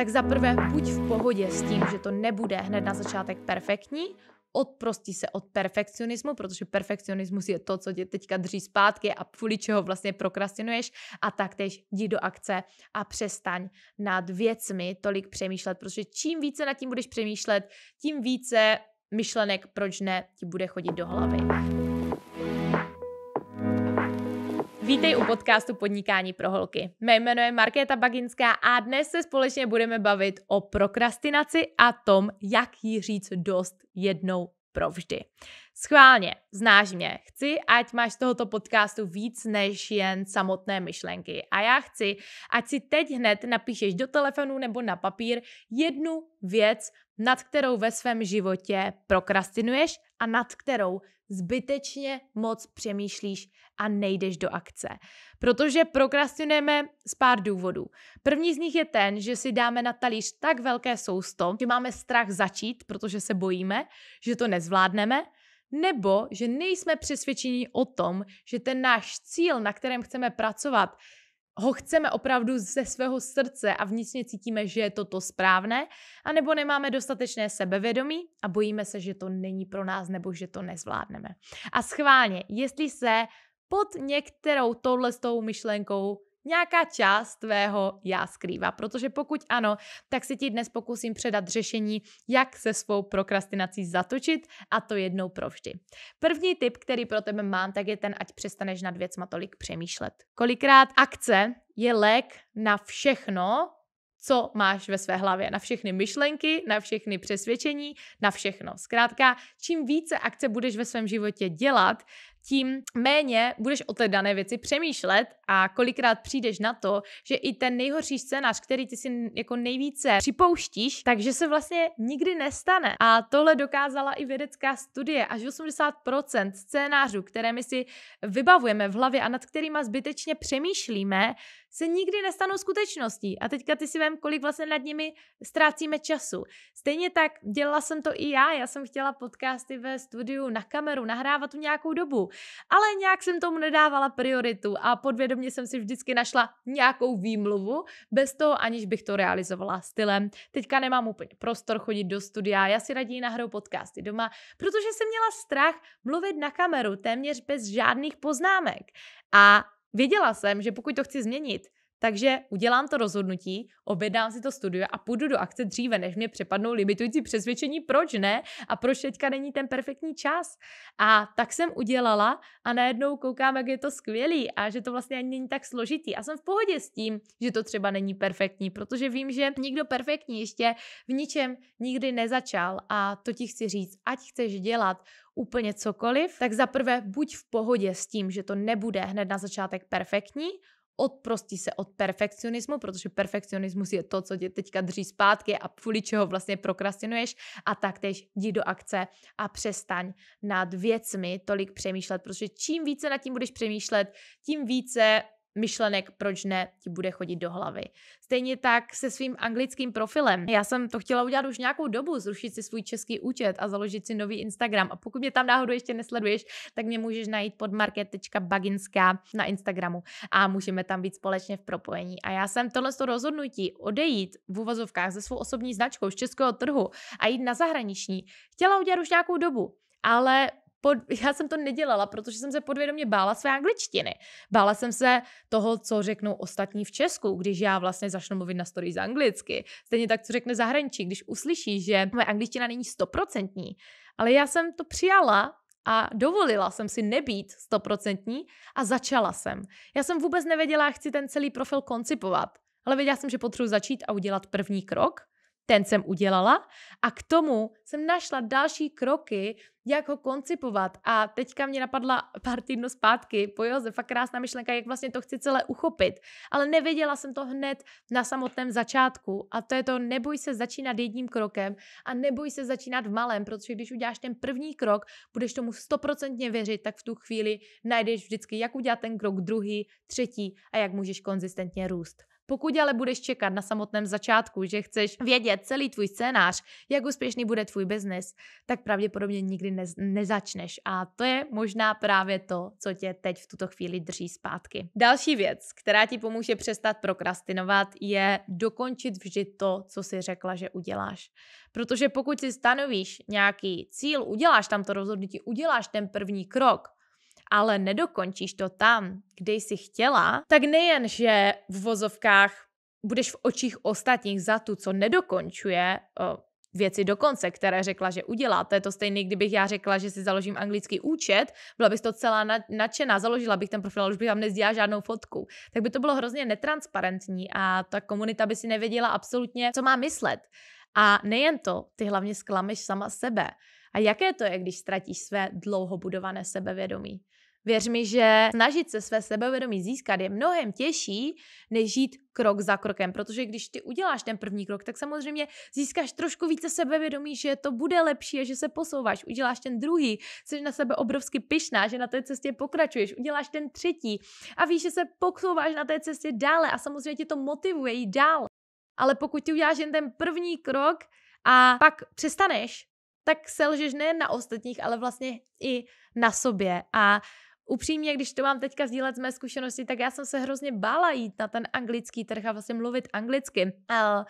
tak zaprvé buď v pohodě s tím, že to nebude hned na začátek perfektní, odprostí se od perfekcionismu, protože perfekcionismus je to, co tě teďka drží zpátky a kvůli čeho vlastně prokrastinuješ a taktéž jdi do akce a přestaň nad věcmi tolik přemýšlet, protože čím více nad tím budeš přemýšlet, tím více myšlenek, proč ne, ti bude chodit do hlavy. Vítej u podcastu Podnikání pro holky. Mé jméno je Markéta Baginská a dnes se společně budeme bavit o prokrastinaci a tom, jak jí říct dost jednou provždy. Schválně, znáš mě, chci, ať máš z tohoto podcastu víc než jen samotné myšlenky. A já chci, ať si teď hned napíšeš do telefonu nebo na papír jednu věc, nad kterou ve svém životě prokrastinuješ a nad kterou zbytečně moc přemýšlíš a nejdeš do akce. Protože prokrastinujeme z pár důvodů. První z nich je ten, že si dáme na talíř tak velké sousto, že máme strach začít, protože se bojíme, že to nezvládneme, nebo že nejsme přesvědčeni o tom, že ten náš cíl, na kterém chceme pracovat, ho chceme opravdu ze svého srdce a vnitřně cítíme, že je to to správné, anebo nemáme dostatečné sebevědomí a bojíme se, že to není pro nás nebo že to nezvládneme. A schválně, jestli se pod některou touhle myšlenkou nějaká část tvého já skrývá. Protože pokud ano, tak si ti dnes pokusím předat řešení, jak se svou prokrastinací zatočit a to jednou provždy. První tip, který pro tebe mám, tak je ten, ať přestaneš nad věcma tolik přemýšlet. Kolikrát akce je lék na všechno, co máš ve své hlavě, na všechny myšlenky, na všechny přesvědčení, na všechno. Zkrátka, čím více akce budeš ve svém životě dělat, tím méně budeš o té dané věci přemýšlet a kolikrát přijdeš na to, že i ten nejhorší scénář, který ty si jako nejvíce připouštíš, takže se vlastně nikdy nestane. A tohle dokázala i vědecká studie. Až 80% scénářů, které my si vybavujeme v hlavě a nad kterými zbytečně přemýšlíme, se nikdy nestanou skutečností. A teďka ty si vem, kolik vlastně nad nimi ztrácíme času. Stejně tak dělala jsem to i já. Já jsem chtěla podcasty ve studiu na kameru nahrávat tu nějakou dobu ale nějak jsem tomu nedávala prioritu a podvědomě jsem si vždycky našla nějakou výmluvu, bez toho aniž bych to realizovala stylem. Teďka nemám úplně prostor chodit do studia, já si raději nahrou podcasty doma, protože jsem měla strach mluvit na kameru téměř bez žádných poznámek. A věděla jsem, že pokud to chci změnit, takže udělám to rozhodnutí, objednám si to studio a půjdu do akce dříve, než mě přepadnou limitující přesvědčení, proč ne a proč teďka není ten perfektní čas. A tak jsem udělala a najednou koukám, jak je to skvělý a že to vlastně ani není tak složitý. A jsem v pohodě s tím, že to třeba není perfektní, protože vím, že nikdo perfektní ještě v ničem nikdy nezačal. A to ti chci říct, ať chceš dělat úplně cokoliv, tak zaprvé buď v pohodě s tím, že to nebude hned na začátek perfektní, odprostí se od perfekcionismu, protože perfekcionismus je to, co tě teďka drží zpátky a kvůli čeho vlastně prokrastinuješ a taktéž jdi do akce a přestaň nad věcmi tolik přemýšlet, protože čím více nad tím budeš přemýšlet, tím více myšlenek, proč ne, ti bude chodit do hlavy. Stejně tak se svým anglickým profilem. Já jsem to chtěla udělat už nějakou dobu, zrušit si svůj český účet a založit si nový Instagram. A pokud mě tam náhodou ještě nesleduješ, tak mě můžeš najít pod market.baginská na Instagramu a můžeme tam být společně v propojení. A já jsem tohle to rozhodnutí odejít v úvozovkách ze svou osobní značkou z českého trhu a jít na zahraniční chtěla udělat už nějakou dobu ale pod, já jsem to nedělala, protože jsem se podvědomě bála své angličtiny. Bála jsem se toho, co řeknou ostatní v Česku, když já vlastně začnu mluvit na stories anglicky. Stejně tak, co řekne zahraničí, když uslyší, že moje angličtina není stoprocentní. Ale já jsem to přijala a dovolila jsem si nebýt stoprocentní a začala jsem. Já jsem vůbec nevěděla, jak chci ten celý profil koncipovat, ale věděla jsem, že potřebuji začít a udělat první krok ten jsem udělala a k tomu jsem našla další kroky, jak ho koncipovat a teďka mě napadla pár týdnů zpátky po Josefa krásná myšlenka, jak vlastně to chci celé uchopit, ale nevěděla jsem to hned na samotném začátku a to je to neboj se začínat jedním krokem a neboj se začínat v malém, protože když uděláš ten první krok, budeš tomu stoprocentně věřit, tak v tu chvíli najdeš vždycky, jak udělat ten krok druhý, třetí a jak můžeš konzistentně růst. Pokud ale budeš čekat na samotném začátku, že chceš vědět celý tvůj scénář, jak úspěšný bude tvůj biznis, tak pravděpodobně nikdy nez, nezačneš. A to je možná právě to, co tě teď v tuto chvíli drží zpátky. Další věc, která ti pomůže přestat prokrastinovat, je dokončit vždy to, co si řekla, že uděláš. Protože pokud si stanovíš nějaký cíl, uděláš tam to rozhodnutí, uděláš ten první krok, ale nedokončíš to tam, kde jsi chtěla, tak nejen, že v vozovkách budeš v očích ostatních za tu, co nedokončuje věci dokonce, které řekla, že udělá. To je to stejné, kdybych já řekla, že si založím anglický účet, byla bys to celá nadšená, založila bych ten profil, ale už bych tam nezdíla žádnou fotku. Tak by to bylo hrozně netransparentní a ta komunita by si nevěděla absolutně, co má myslet. A nejen to, ty hlavně zklameš sama sebe. A jaké to je, když ztratíš své dlouho budované sebevědomí? Věř mi, že snažit se své sebevědomí získat je mnohem těžší, než jít krok za krokem, protože když ty uděláš ten první krok, tak samozřejmě získáš trošku více sebevědomí, že to bude lepší a že se posouváš, uděláš ten druhý, jsi na sebe obrovsky pyšná, že na té cestě pokračuješ, uděláš ten třetí a víš, že se posouváš na té cestě dále a samozřejmě tě to motivuje jít dál. Ale pokud ty uděláš jen ten první krok a pak přestaneš, tak selžeš nejen na ostatních, ale vlastně i na sobě. A upřímně, když to mám teďka sdílet z mé zkušenosti, tak já jsem se hrozně bála jít na ten anglický trh a vlastně mluvit anglicky eh,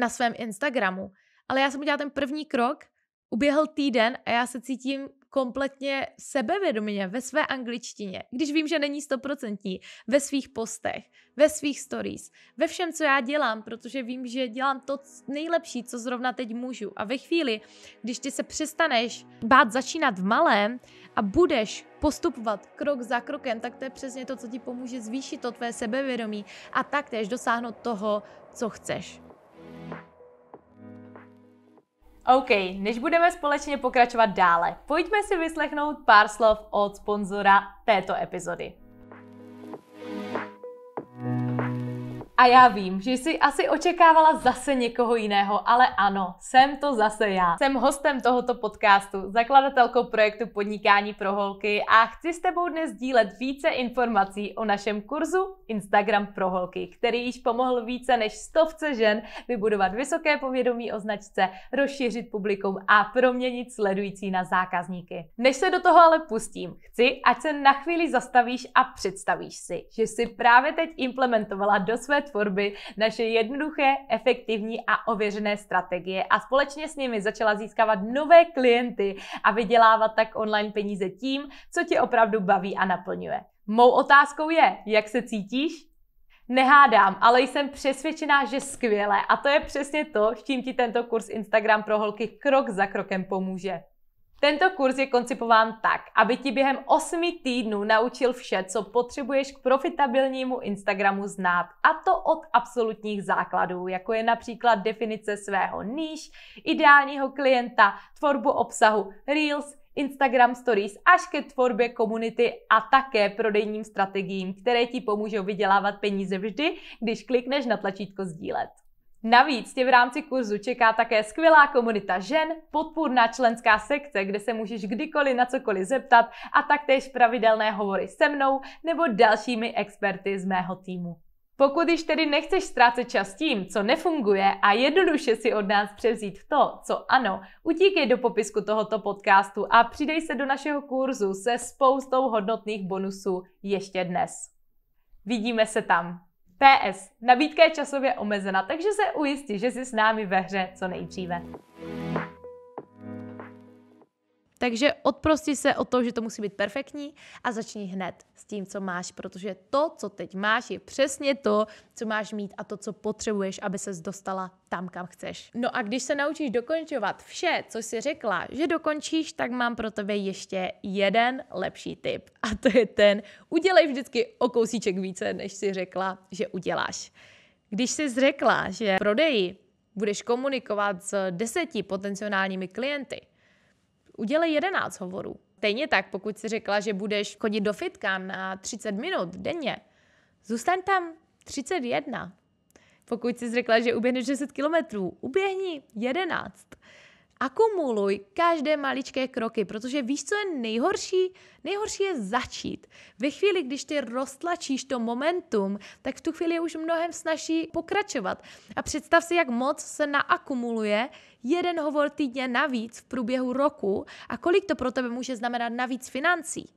na svém Instagramu. Ale já jsem udělala ten první krok, uběhl týden a já se cítím kompletně sebevědomě ve své angličtině, když vím, že není stoprocentní, ve svých postech, ve svých stories, ve všem, co já dělám, protože vím, že dělám to nejlepší, co zrovna teď můžu. A ve chvíli, když ty se přestaneš bát začínat v malém a budeš postupovat krok za krokem, tak to je přesně to, co ti pomůže zvýšit to tvé sebevědomí a taktéž dosáhnout toho, co chceš. OK, než budeme společně pokračovat dále, pojďme si vyslechnout pár slov od sponzora této epizody. A já vím, že jsi asi očekávala zase někoho jiného, ale ano, jsem to zase já. Jsem hostem tohoto podcastu, zakladatelkou projektu Podnikání pro holky a chci s tebou dnes dílet více informací o našem kurzu Instagram pro holky, který již pomohl více než stovce žen vybudovat vysoké povědomí o značce, rozšířit publikum a proměnit sledující na zákazníky. Než se do toho ale pustím, chci, ať se na chvíli zastavíš a představíš si, že jsi právě teď implementovala do své tvorby naše jednoduché, efektivní a ověřené strategie a společně s nimi začala získávat nové klienty a vydělávat tak online peníze tím, co tě opravdu baví a naplňuje. Mou otázkou je, jak se cítíš? Nehádám, ale jsem přesvědčená, že skvěle. A to je přesně to, s čím ti tento kurz Instagram pro holky krok za krokem pomůže. Tento kurz je koncipován tak, aby ti během 8 týdnů naučil vše, co potřebuješ k profitabilnímu Instagramu znát, a to od absolutních základů, jako je například definice svého níž, ideálního klienta, tvorbu obsahu, reels, Instagram Stories až ke tvorbě komunity a také prodejním strategiím, které ti pomůžou vydělávat peníze vždy, když klikneš na tlačítko sdílet. Navíc tě v rámci kurzu čeká také skvělá komunita žen, podpůrná členská sekce, kde se můžeš kdykoliv na cokoliv zeptat a taktéž pravidelné hovory se mnou nebo dalšími experty z mého týmu. Pokud již tedy nechceš ztrácet čas tím, co nefunguje a jednoduše si od nás převzít to, co ano, utíkej do popisku tohoto podcastu a přidej se do našeho kurzu se spoustou hodnotných bonusů ještě dnes. Vidíme se tam. PS. Nabídka je časově omezena, takže se ujisti, že jsi s námi ve hře co nejdříve. Takže odprosti se o to, že to musí být perfektní a začni hned s tím, co máš, protože to, co teď máš, je přesně to, co máš mít a to, co potřebuješ, aby ses dostala tam, kam chceš. No a když se naučíš dokončovat vše, co jsi řekla, že dokončíš, tak mám pro tebe ještě jeden lepší tip. A to je ten, udělej vždycky o kousíček více, než si řekla, že uděláš. Když jsi řekla, že prodeji budeš komunikovat s deseti potenciálními klienty, udělej 11 hovorů. Stejně tak, pokud si řekla, že budeš chodit do fitka na 30 minut denně, zůstaň tam 31. Pokud jsi řekla, že uběhneš 10 kilometrů, uběhni 11 akumuluj každé maličké kroky, protože víš, co je nejhorší? Nejhorší je začít. Ve chvíli, když ty roztlačíš to momentum, tak v tu chvíli je už mnohem snaží pokračovat. A představ si, jak moc se naakumuluje jeden hovor týdně navíc v průběhu roku a kolik to pro tebe může znamenat navíc financí.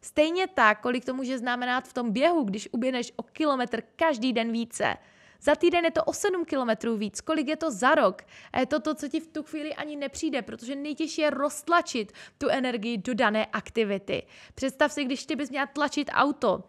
Stejně tak, kolik to může znamenat v tom běhu, když uběhneš o kilometr každý den více. Za týden je to o 7 km víc. Kolik je to za rok? A je to to, co ti v tu chvíli ani nepřijde, protože nejtěžší je roztlačit tu energii do dané aktivity. Představ si, když ty bys měla tlačit auto,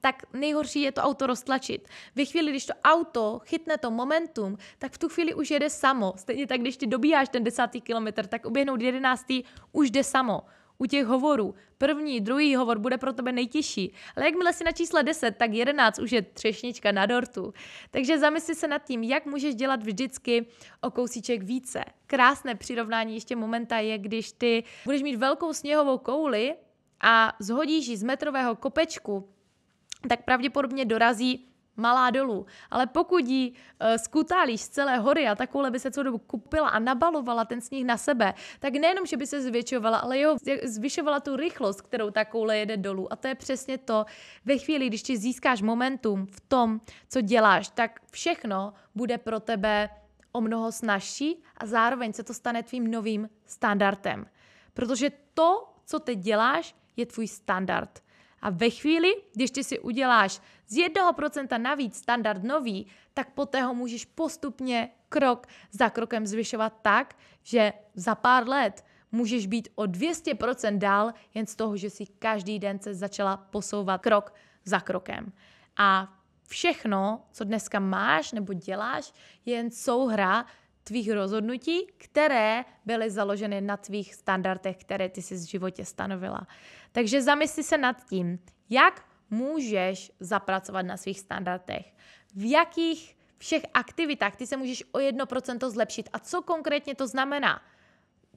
tak nejhorší je to auto roztlačit. Ve chvíli, když to auto chytne to momentum, tak v tu chvíli už jede samo. Stejně tak, když ty dobíháš ten desátý kilometr, tak uběhnout jedenáctý už jde samo u těch hovorů. První, druhý hovor bude pro tebe nejtěžší, ale jakmile si na čísle 10, tak 11 už je třešnička na dortu. Takže zamysli se nad tím, jak můžeš dělat vždycky o kousíček více. Krásné přirovnání ještě momenta je, když ty budeš mít velkou sněhovou kouli a zhodíš ji z metrového kopečku, tak pravděpodobně dorazí malá dolů. Ale pokud ji e, skutálíš z celé hory a takovouhle by se co dobu kupila a nabalovala ten sníh na sebe, tak nejenom, že by se zvětšovala, ale jeho zvyšovala tu rychlost, kterou takovouhle jede dolů. A to je přesně to. Ve chvíli, když ti získáš momentum v tom, co děláš, tak všechno bude pro tebe o mnoho snažší a zároveň se to stane tvým novým standardem. Protože to, co teď děláš, je tvůj standard. A ve chvíli, když ty si uděláš z 1% navíc standard nový, tak poté ho můžeš postupně krok za krokem zvyšovat tak, že za pár let můžeš být o 200% dál jen z toho, že si každý den se začala posouvat krok za krokem. A všechno, co dneska máš nebo děláš, je jen souhra tvých rozhodnutí, které byly založeny na tvých standardech, které ty jsi v životě stanovila. Takže zamysli se nad tím, jak můžeš zapracovat na svých standardech, v jakých všech aktivitách ty se můžeš o 1% zlepšit a co konkrétně to znamená.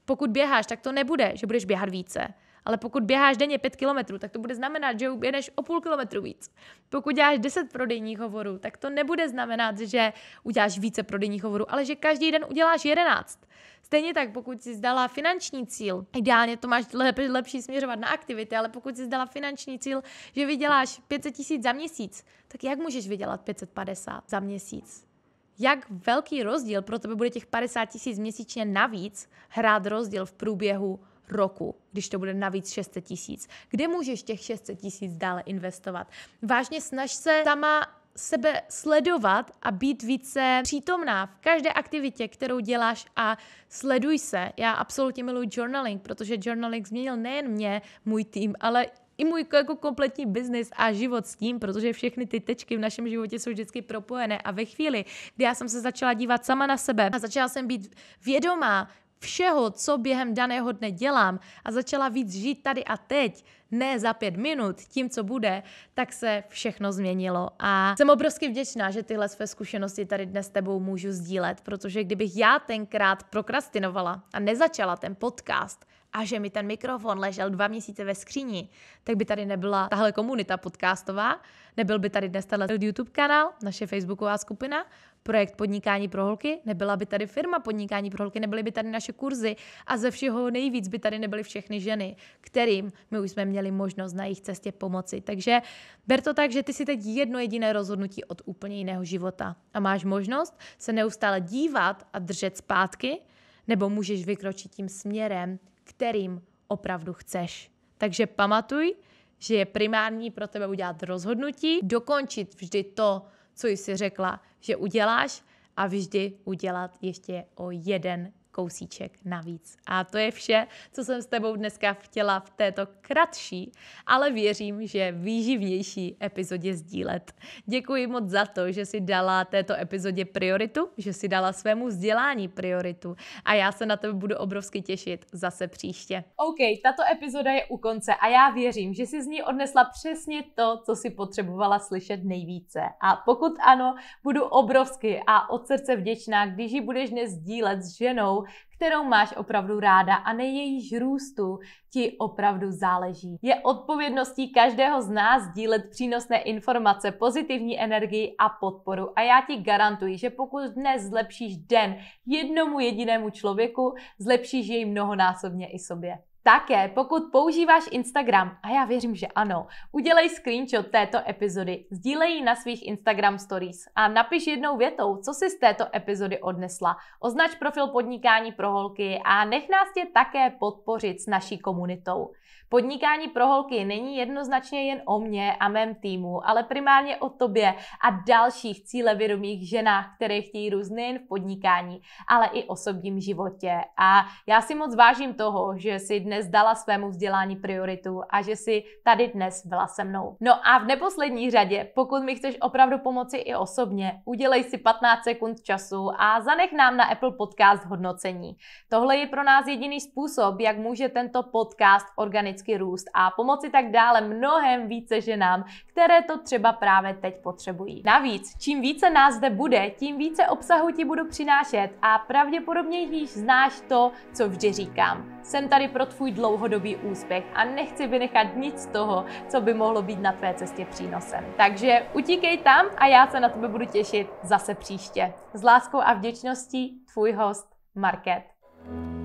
Pokud běháš, tak to nebude, že budeš běhat více ale pokud běháš denně 5 kilometrů, tak to bude znamenat, že uběhneš o půl kilometru víc. Pokud děláš 10 prodejních hovorů, tak to nebude znamenat, že uděláš více prodejních hovorů, ale že každý den uděláš 11. Stejně tak, pokud jsi zdala finanční cíl, ideálně to máš lep, lepší směřovat na aktivity, ale pokud jsi zdala finanční cíl, že vyděláš 500 tisíc za měsíc, tak jak můžeš vydělat 550 za měsíc? Jak velký rozdíl pro tebe bude těch 50 tisíc měsíčně navíc hrát rozdíl v průběhu roku, když to bude navíc 600 tisíc. Kde můžeš těch 600 tisíc dále investovat? Vážně snaž se sama sebe sledovat a být více přítomná v každé aktivitě, kterou děláš a sleduj se. Já absolutně miluji journaling, protože journaling změnil nejen mě, můj tým, ale i můj jako kompletní biznis a život s tím, protože všechny ty tečky v našem životě jsou vždycky propojené a ve chvíli, kdy já jsem se začala dívat sama na sebe a začala jsem být vědomá všeho, co během daného dne dělám a začala víc žít tady a teď, ne za pět minut, tím, co bude, tak se všechno změnilo. A jsem obrovsky vděčná, že tyhle své zkušenosti tady dnes s tebou můžu sdílet, protože kdybych já tenkrát prokrastinovala a nezačala ten podcast, a že mi ten mikrofon ležel dva měsíce ve skříni, tak by tady nebyla tahle komunita podcastová, nebyl by tady dnes tenhle YouTube kanál, naše facebooková skupina projekt Podnikání pro holky, nebyla by tady firma Podnikání pro holky, nebyly by tady naše kurzy a ze všeho nejvíc by tady nebyly všechny ženy, kterým my už jsme měli možnost na jejich cestě pomoci. Takže ber to tak, že ty si teď jedno jediné rozhodnutí od úplně jiného života a máš možnost se neustále dívat a držet zpátky, nebo můžeš vykročit tím směrem, kterým opravdu chceš. Takže pamatuj, že je primární pro tebe udělat rozhodnutí, dokončit vždy to, co jsi řekla, že uděláš a vždy udělat ještě o jeden kousíček navíc. A to je vše, co jsem s tebou dneska chtěla v této kratší, ale věřím, že výživnější epizodě sdílet. Děkuji moc za to, že si dala této epizodě prioritu, že si dala svému vzdělání prioritu a já se na tebe budu obrovsky těšit zase příště. OK, tato epizoda je u konce a já věřím, že si z ní odnesla přesně to, co si potřebovala slyšet nejvíce. A pokud ano, budu obrovsky a od srdce vděčná, když ji budeš dnes sdílet s ženou, kterou máš opravdu ráda a na jejíž růstu ti opravdu záleží. Je odpovědností každého z nás dílet přínosné informace, pozitivní energii a podporu. A já ti garantuji, že pokud dnes zlepšíš den jednomu jedinému člověku, zlepšíš jej mnohonásobně i sobě. Také, pokud používáš Instagram, a já věřím, že ano, udělej screenshot této epizody, sdílej ji na svých Instagram stories a napiš jednou větou, co si z této epizody odnesla. Označ profil podnikání pro holky a nech nás tě také podpořit s naší komunitou. Podnikání pro holky není jednoznačně jen o mně a mém týmu, ale primárně o tobě a dalších cílevědomých ženách, které chtějí růst nejen v podnikání, ale i osobním životě. A já si moc vážím toho, že si dnes dala svému vzdělání prioritu a že si tady dnes byla se mnou. No a v neposlední řadě, pokud mi chceš opravdu pomoci i osobně, udělej si 15 sekund času a zanech nám na Apple Podcast hodnocení. Tohle je pro nás jediný způsob, jak může tento podcast organizovat ekonomicky růst a pomoci tak dále mnohem více ženám, které to třeba právě teď potřebují. Navíc, čím více nás zde bude, tím více obsahu ti budu přinášet a pravděpodobně již znáš to, co vždy říkám. Jsem tady pro tvůj dlouhodobý úspěch a nechci vynechat nic z toho, co by mohlo být na tvé cestě přínosem. Takže utíkej tam a já se na tebe budu těšit zase příště. S láskou a vděčností tvůj host Market.